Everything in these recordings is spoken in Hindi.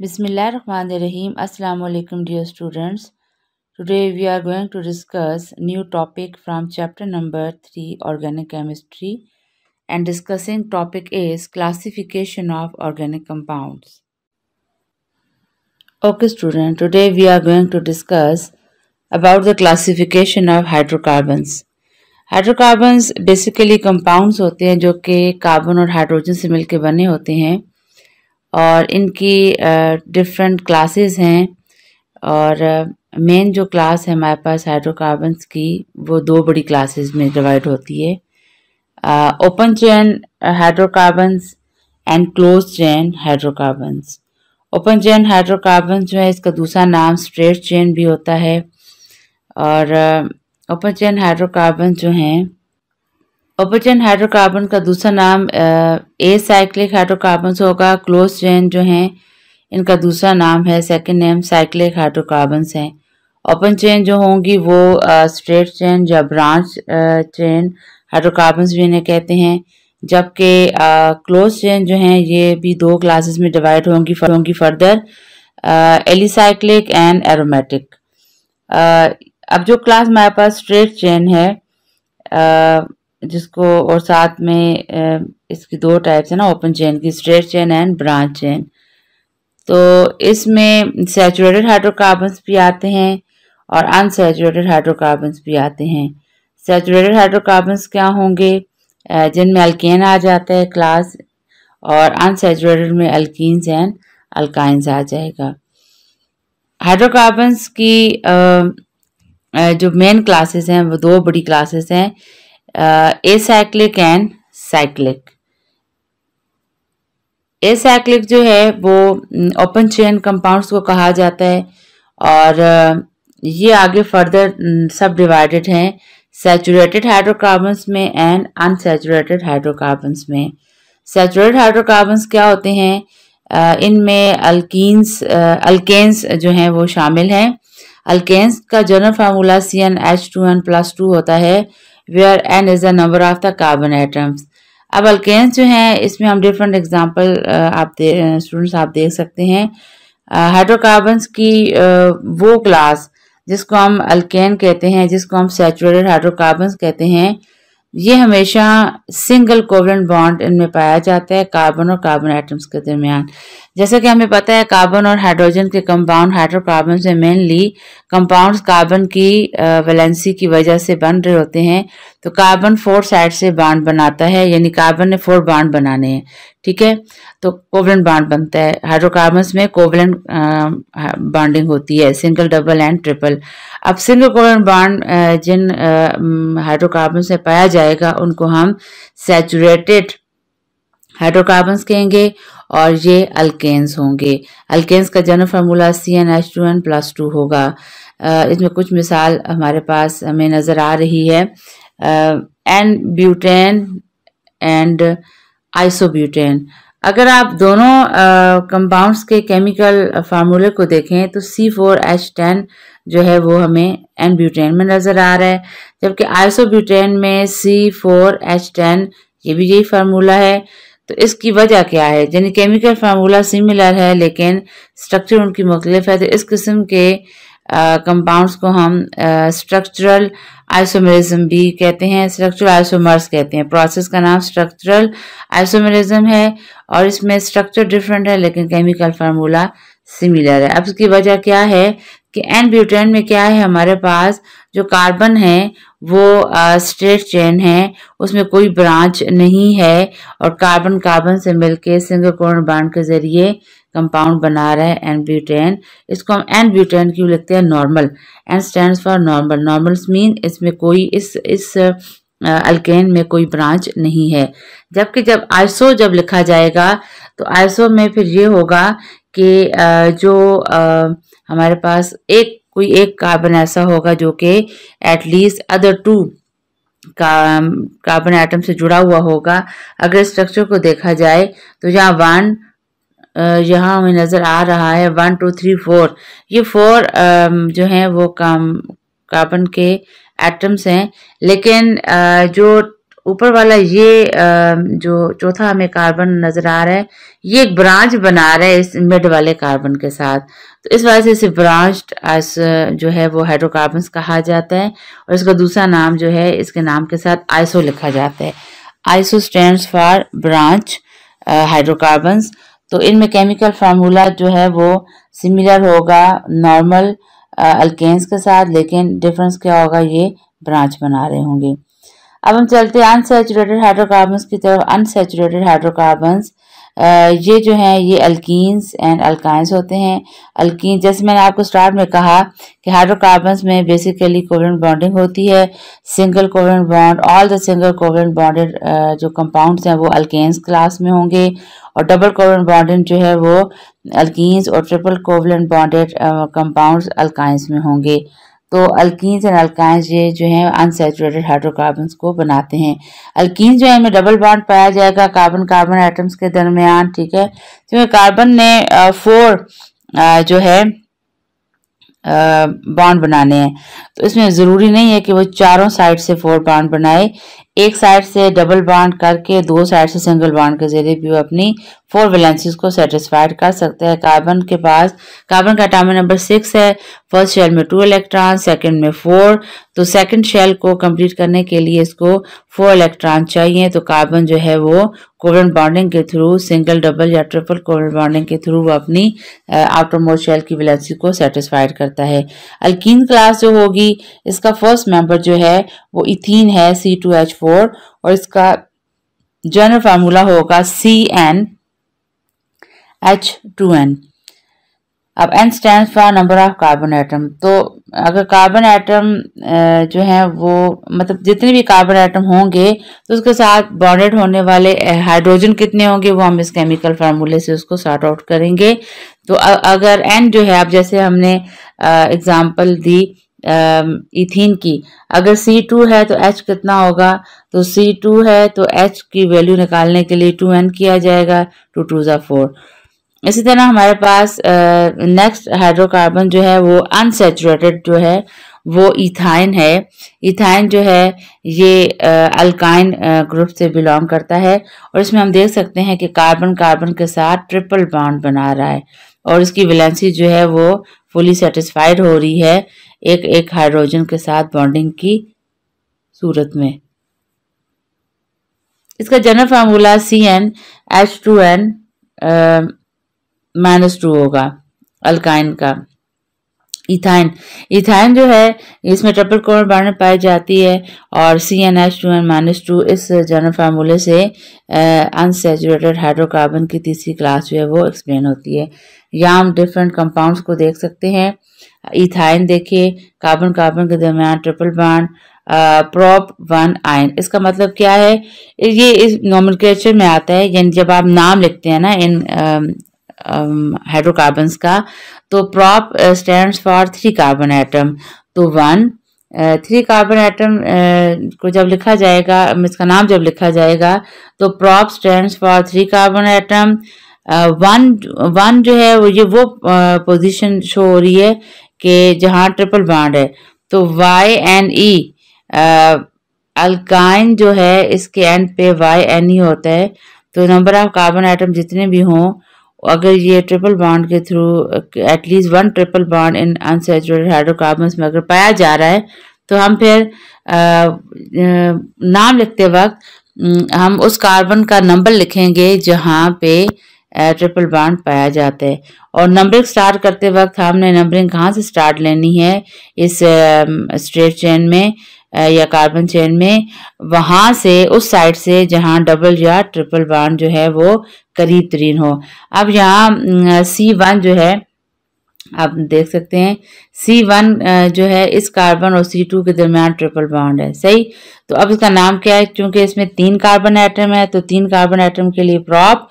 बिसमीम् अल्लाम dear students today we are going to discuss new topic from chapter number three organic chemistry and discussing topic is classification of organic compounds okay student today we are going to discuss about the classification of hydrocarbons hydrocarbons basically compounds होते हैं जो कि कार्बन और हाइड्रोजन से मिलकर बने होते हैं और इनकी डिफरेंट क्लासेस हैं और मेन जो क्लास है हमारे पास हाइड्रोकार्बन्स की वो दो बड़ी क्लासेस में डिवाइड होती है open chain hydrocarbons and close chain hydrocarbons open chain hydrocarbon जो है इसका दूसरा नाम स्ट्रेट चैन भी होता है और ओपन चैन हाइड्रोकार्बन जो हैं ओपरचेन हाइड्रोकार्बन का दूसरा नाम ए साइक्लिक हाइड्रोकार्बन होगा क्लोज चेन जो हैं इनका दूसरा नाम है सेकेंड नेम साइक्लिक हाइड्रोकार्बन हैं ओपन चेन जो होंगी वो स्ट्रेट चेन या ब्रांच चेन हाइड्रोकार्बन्स भी इन्हें कहते हैं जबकि क्लोज चेन जो हैं ये भी दो क्लासेस में डिवाइड होंगी होंगी फर्दर एलिसाइक्लिक एंड एरोमेटिक अब जो क्लास हमारे पास स्ट्रेट चेन है आ, जिसको और साथ में इसकी दो टाइप्स है ना ओपन चेन की straight chain and branch chain तो इसमें सेचुरेटेड हाइड्रोकार्बन्स भी आते हैं और अनसेचुरेटेड हाइड्रोकार्बन्स भी आते हैं सेचुरेटेड हाइड्रोकार्बन्स क्या होंगे जिनमें अल्केन आ जाता है क्लास और अनसेचुरेटेड में अल्किन्स एंड अल्काइंस आ जाएगा हाइड्रोकार्बन्स की जो मेन क्लासेस हैं वो दो बड़ी क्लासेस हैं एसाइक्लिक एंड साइक्लिक एसाइक्लिक जो है वो ओपन चेन कंपाउंड्स को कहा जाता है और uh, ये आगे फर्दर mm, सब डिवाइडेड हैं सेचुरेटेड हाइड्रोकार्बन्स में एंड अनसेचुरेटेड हाइड्रोकार्बन्स में सेचुरेटेड हाइड्रोकार्बन्स क्या होते हैं uh, इनमें अल्किस अल्केन्स uh, जो हैं वो शामिल हैं अल्केन्स का general formula C N H two N plus two होता है where N is the number of the carbon atoms अब अल्केन्स जो हैं इसमें हम डिफरेंट एग्जांपल आप स्टूडेंट्स आप देख सकते हैं हाइड्रोकार्बन्स की वो क्लास जिसको हम अल्केन कहते हैं जिसको हम सेचुरेटेड हाइड्रोकार्बन्स कहते हैं ये हमेशा सिंगल कोवलेंट बॉन्ड इनमें पाया जाता है कार्बन और कार्बन एटम्स के दरमियान जैसा कि हमें पता है कार्बन और हाइड्रोजन के कंपाउंड हाइड्रोकार्बन से मेनली कंपाउंड्स कार्बन की वैलेंसी की वजह से बन रहे होते हैं तो कार्बन फोर साइड से बाड बनाता है यानी कार्बन ने फोर बाड बनाने हैं ठीक है तो कोवलन बाड बनता है हाइड्रोकार्बन में कोवलन बॉन्डिंग होती है सिंगल डबल एंड ट्रिपल अब सिंगल कोवलन बाड जिन हाइड्रोकार्बन से पाया जाएगा उनको हम सेचुरेटेड हाइड्रोकार्बन्स कहेंगे और ये अल्केन्स होंगे अल्केन्स का general formula C N H two N plus two होगा इसमें कुछ मिसाल हमारे पास हमें नज़र आ रही है एन ब्यूटेन एंड आइसोब्यूटेन अगर आप दोनों कंपाउंड्स uh, के केमिकल फार्मूले uh, को देखें तो सी फोर एच टेन जो है वो हमें एन ब्यूटेन में नज़र आ रहा है जबकि आइसोब्यूटेन में सी फोर एच टेन ये भी यही फार्मूला है तो इसकी वजह क्या है यानी केमिकल फार्मूला सिमिलर है लेकिन स्ट्रक्चर उनकी मुख्तलिफ है तो इस किस्म के कंपाउंड्स uh, को हम स्ट्रक्चरल आइसोमेरिज्म भी कहते हैं स्ट्रक्चरल आइसोमर्स कहते हैं प्रोसेस का नाम स्ट्रक्चरल आइसोमेरिज्म है और इसमें स्ट्रक्चर डिफरेंट है लेकिन केमिकल फार्मूला सिमिलर है अब इसकी वजह क्या है कि एन ब्यूटेन में क्या है हमारे पास जो कार्बन है वो स्ट्रेट चेन है उसमें कोई ब्रांच नहीं है और कार्बन कार्बन से मिलके सिंगल कोर्न बांड के जरिए कंपाउंड बना रहे हैं एन ब्यूटेन इसको हम एन ब्यूटेन क्यों लिखते हैं normal N stand for normal normal mean इसमें कोई इस इस अल्केन में कोई ब्रांच नहीं है जबकि जब आइसो जब लिखा जाएगा तो आइसो में फिर ये होगा कि जो हमारे पास एक कोई एक कार्बन ऐसा होगा जो कि at least other two carbon atom से जुड़ा हुआ होगा अगर स्ट्रक्चर को देखा जाए तो यहाँ वन यहाँ हमें नज़र आ रहा है वन टू थ्री फोर ये फोर जो है वो काम कार्बन के एटम्स हैं लेकिन जो ऊपर वाला ये जो चौथा हमें कार्बन नज़र आ रहा है ये एक ब्रांच बना रहा है इस मिड वाले कार्बन के साथ तो इस वजह से इसे ब्रांच जो है वो हाइड्रोकार्बन्स कहा जाता है और इसका दूसरा नाम जो है इसके नाम के साथ आइसो लिखा जाता है iso stand for branch hydrocarbons uh, तो इनमें केमिकल फार्मूला जो है वो सिमिलर होगा नॉर्मल अल्केन्स के साथ लेकिन डिफरेंस क्या होगा ये ब्रांच बना रहे होंगे अब हम चलते हैं अनसेचुरेटेड हाइड्रोकार्बन्स की तरफ अनसेचुरेटेड हाइड्रोकार्बन्स ये जो हैं ये अल्कीन्स एंड अल्काइंस होते हैं अल्कीन जैसे मैंने आपको स्टार्ट में कहा कि हाइड्रोकार्बन्स में बेसिकली कोवेंट बॉन्डिंग होती है single covalent bond all the single covalent bonded जो कंपाउंड्स हैं वो अल्केन्स क्लास में होंगे और डबल कोवलेंट बॉन्डेड जो है वो अल्कीन्स और triple covalent bonded compounds alkynes में होंगे तो अल्कीन्स एंड अल्काइंस ये जो है अनसेचुरेटेड हाइड्रोकार्बन को बनाते हैं अल्कीन्स जो है इनमें डबल बॉन्ड पाया जाएगा कार्बन कार्बन आइटम्स के दरमियान ठीक है जिसमें कार्बन ने फोर uh, uh, जो है बॉन्ड uh, बनाने हैं तो इसमें ज़रूरी नहीं है कि वो चारों साइड से फोर बॉन्ड बनाए एक साइड से डबल बाउंड करके दो साइड से सिंगल बाउंड के जरिए भी वो अपनी फोर वैलेंसीज को सेटिस्फाइड कर सकते हैं कार्बन के पास कार्बन का टामर नंबर सिक्स है फर्स्ट शेल में टू इलेक्ट्रॉन सेकंड में फोर तो सेकंड शेल को कंप्लीट करने के लिए इसको फोर इलेक्ट्रॉन चाहिए तो कार्बन जो है वो कोवलन बॉन्डिंग के थ्रू सिंगल डबल या ट्रिपल कोवलन बाउंडिंग के थ्रू वो अपनी आउटर मोस्ट शेल की वैलेंसी को सेटिस्फाइड करता है अल्किन क्लास जो होगी इसका फर्स्ट मेंबर जो है वो इथीन है सी टू एच फोर और इसका जनरल फार्मूला होगा C N H two N अब N stand for number of carbon atom तो अगर कार्बन एटम जो है वो मतलब जितने भी कार्बन एटम होंगे तो उसके साथ बॉन्डेड होने वाले हाइड्रोजन कितने होंगे वो हम इस केमिकल फार्मूले से उसको सॉर्ट आउट करेंगे तो अगर एन जो है अब जैसे हमने एग्जांपल दी इथिन की अगर सी टू है तो एच कितना होगा तो सी टू है तो एच की वैल्यू निकालने के लिए टू एन किया जाएगा टू टू ज़ा फोर इसी तरह हमारे पास नेक्स्ट हाइड्रोकार्बन जो है वो अनसेचुरेटेड जो है वो इथाइन है इथाइन जो है ये अल्काइन ग्रुप से बिलोंग करता है और इसमें हम देख सकते हैं कि कार्बन कार्बन के साथ ट्रिपल बॉन्ड बना रहा है और इसकी वैलेंसी जो है वो फुली सेटिस्फाइड हो रही है एक एक हाइड्रोजन के साथ बॉन्डिंग की सूरत में इसका general formula C N H two N minus two होगा अल्काइन का इथाइन इथाइन जो है इसमें ट्रिपल कोर बाढ़ पाई जाती है और C N H two N minus two इस जनरल फार्मूले से अनसेचुरेटेड हाइड्रोकार्बन की तीसरी क्लास जो है वो एक्सप्लेन होती है या हम डिफरेंट कंपाउंड्स को देख सकते हैं इथाइन देखिए कार्बन कार्बन के दरमियान triple bond prop one yne इसका मतलब क्या है ये इस नॉमिक्लेचर में आता है यानी जब आप नाम लिखते हैं ना इन हाइड्रोकार्बन्स का तो prop stand for three carbon atom तो वन थ्री कार्बन एटम को जब लिखा जाएगा इसका नाम जब लिखा जाएगा तो prop stand for three carbon atom one one जो है वो ये वो पोजीशन शो हो रही है कि जहाँ ट्रिपल बाड है तो वाई एन ई अल्काइन जो है इसके एंड पे वाई एन ई होता है तो नंबर ऑफ कार्बन आइटम जितने भी हों अगर ये ट्रिपल बॉन्ड के through at least one triple bond इन अनसेचुरेटेड हाइड्रोकार्बन में अगर पाया जा रहा है तो हम फिर आ, नाम लिखते वक्त हम उस कार्बन का नंबर लिखेंगे जहाँ पे ट्रिपल बांड पाया जाता है और नंबरिंग स्टार्ट करते वक्त हमने नंबरिंग कहाँ से स्टार्ट लेनी है इस स्ट्रेट um, चेन में uh, या कार्बन चेन में वहाँ से उस साइड से जहाँ डबल या ट्रिपल बांड जो है वो करीब तरीन हो अब यहाँ सी uh, वन जो है आप देख सकते हैं सी वन uh, जो है इस कार्बन और सी टू के दरमियान ट्रिपल बाउंड है सही तो अब इसका नाम क्या है क्योंकि इसमें तीन कार्बन आइटम है तो तीन कार्बन एटम के लिए प्रॉप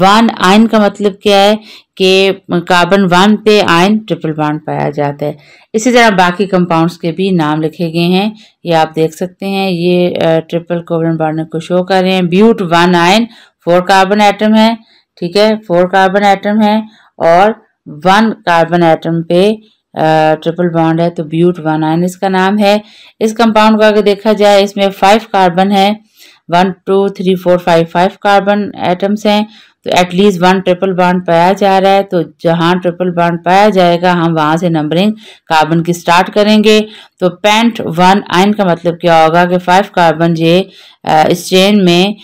वन आयन का मतलब क्या है कि कार्बन वन पे आयन ट्रिपल वन पाया जाता है इसी तरह बाकी कंपाउंड्स के भी नाम लिखे गए हैं ये आप देख सकते हैं ये ट्रिपल कोबन बॉन्ड को शो कर रहे हैं but one yne four carbon atom है ठीक है फोर कार्बन एटम है और वन कार्बन एटम पे ट्रिपल बॉन्ड है तो ब्यूट वन आयन इसका नाम है इस कंपाउंड को अगर देखा जाए इसमें फाइव कार्बन है one two three four five five carbon atoms हैं तो एटलीस्ट वन ट्रिपल बॉन्ड पाया जा रहा है तो जहाँ ट्रिपल बॉन्ड पाया जाएगा हम वहाँ से नंबरिंग कार्बन की स्टार्ट करेंगे तो पेंट वन आइन का मतलब क्या होगा कि फाइव कार्बन ये इस चेन में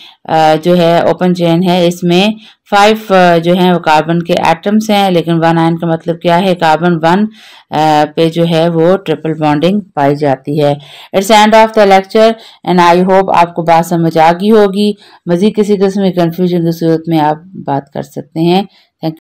जो है ओपन चेन है इसमें फाइव जो है वो कार्बन के एटम्स हैं लेकिन वन आयन का मतलब क्या है कार्बन वन पे जो है वो ट्रिपल बॉन्डिंग पाई जाती है it's end of the lecture and I hope आपको बात समझ आ गई होगी मज़ीद किसी किस्म की कन्फ्यूजन की सूरत में आप बात कर सकते हैं थैंक